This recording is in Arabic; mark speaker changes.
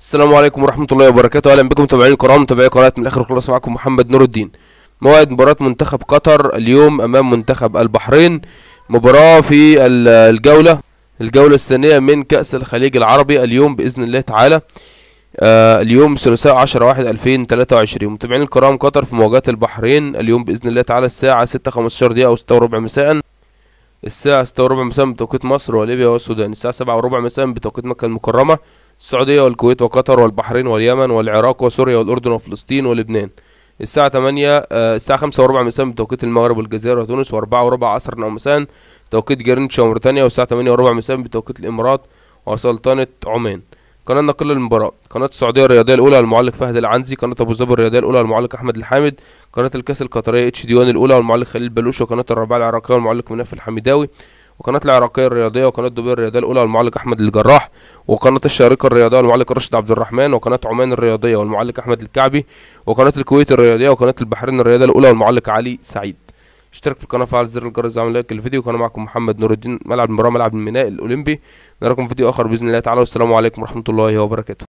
Speaker 1: السلام عليكم ورحمة الله وبركاته أهلا بكم متابعين الكرام متابعي قناة من آخر خلاص معكم محمد نور الدين موعد مباراة منتخب قطر اليوم أمام منتخب البحرين مباراة في الجولة الجولة الثانية من كأس الخليج العربي اليوم بإذن الله تعالى آه اليوم ثلاثاء 10 واحد 2023 متابعين الكرام قطر في مواجهة البحرين اليوم بإذن الله تعالى الساعة 6:15 دقيقة أو 6 وربع مساء الساعة 6 وربع مساء بتوقيت مصر وليبيا والسودان الساعة 7 وربع مساء بتوقيت مكة المكرمة السعودية والكويت وقطر والبحرين واليمن والعراق وسوريا والأردن وفلسطين ولبنان الساعة 8 آه، الساعة 5 وربع مساء بتوقيت المغرب والجزائر وتونس و4 وربع عصرا أو مساء توقيت جرينتش وموريتانيا والساعة 8 وربع مساء بتوقيت الإمارات وسلطنة عمان قناة نقل المباراة قناة السعودية الرياضية الأولى المعلق فهد العنزي قناة أبو ظبي الرياضية الأولى المعلق أحمد الحامد قناة الكأس القطرية اتش دي 1 الأولى والمعلق خليل بلوش وقناة الرابعة العراقية والمعلق مناف الحميداوي وقناه العراقيه الرياضيه وقناه دبي الرياضيه الاولى والمعلق احمد الجراح وقناه الشارقه الرياضيه والمعلق رشد عبد الرحمن وقناه عمان الرياضيه والمعلق احمد الكعبي وقناه الكويت الرياضيه وقناه البحرين الرياضيه الاولى والمعلق علي سعيد اشترك في القناه فعل زر الجرس وعمل لايك للفيديو كان معكم محمد نور الدين ملعب المباراه ملعب الميناء الاولمبي نراكم في فيديو اخر باذن الله تعالى والسلام عليكم ورحمه الله وبركاته